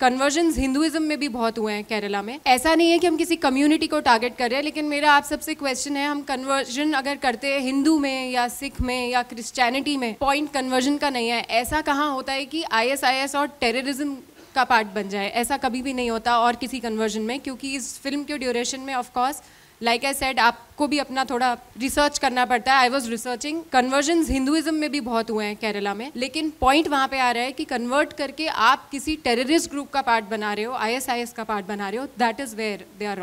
conversion Hinduism में भी बहुत हुए हैं केरला में ऐसा नहीं है कि हम किसी कम्युनिटी को टारगेट कर रहे हैं लेकिन मेरा आप सबसे क्वेश्चन है हम कन्वर्जन अगर करते हैं हिंदू में या सिख में या क्रिश्चियनिटी में पॉइंट कन्वर्जन का नहीं है ऐसा कहाँ होता है कि आईएसआईएस और टेररिज्म का पार्ट बन जाए ऐसा कभी भी नहीं होता और किसी कन्वर्जन में क्योंकि इस फिल्म के ड्यूरेशन में ऑफकोर्स लाइक आई सेड आपको भी अपना थोड़ा रिसर्च करना पड़ता है I was researching conversion Hinduism में भी बहुत हुए हैं केरला में लेकिन पॉइंट वहाँ पे आ रहा है कि कन्वर्ट करके आप किसी टेररिस्ट ग्रुप का पार्ट बना रहे हो आई का पार्ट बना रहे हो that is where they are raw